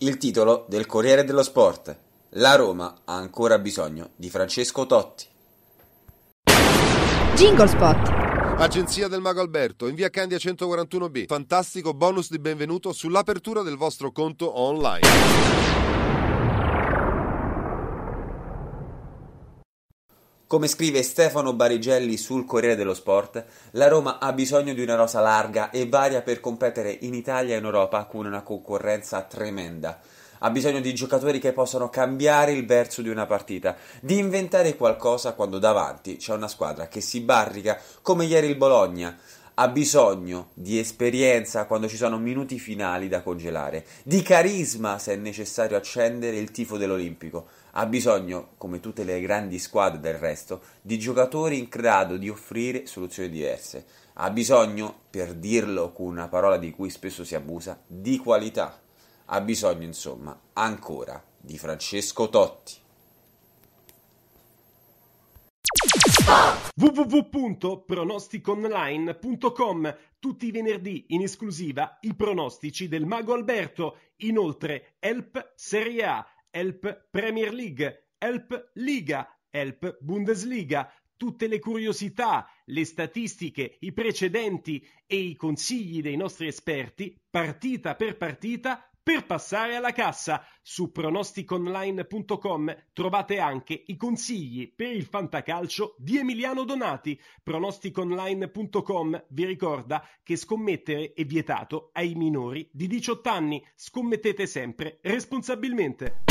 Il titolo del Corriere dello Sport. La Roma ha ancora bisogno di Francesco Totti. Jingle Spot. Agenzia del Mago Alberto, in via Candia 141B. Fantastico bonus di benvenuto sull'apertura del vostro conto online. Come scrive Stefano Barigelli sul Corriere dello Sport, la Roma ha bisogno di una rosa larga e varia per competere in Italia e in Europa con una concorrenza tremenda. Ha bisogno di giocatori che possano cambiare il verso di una partita, di inventare qualcosa quando davanti c'è una squadra che si barrica come ieri il Bologna, ha bisogno di esperienza quando ci sono minuti finali da congelare, di carisma se è necessario accendere il tifo dell'Olimpico. Ha bisogno, come tutte le grandi squadre del resto, di giocatori in grado di offrire soluzioni diverse. Ha bisogno, per dirlo con una parola di cui spesso si abusa, di qualità. Ha bisogno, insomma, ancora di Francesco Totti. Sport www.pronosticonline.com tutti i venerdì in esclusiva i pronostici del Mago Alberto, inoltre Help Serie A, Help Premier League, Help Liga, Help Bundesliga, tutte le curiosità, le statistiche, i precedenti e i consigli dei nostri esperti partita per partita per passare alla cassa. Su pronosticonline.com trovate anche i consigli per il fantacalcio di Emiliano Donati. Pronosticonline.com vi ricorda che scommettere è vietato ai minori di 18 anni. Scommettete sempre responsabilmente.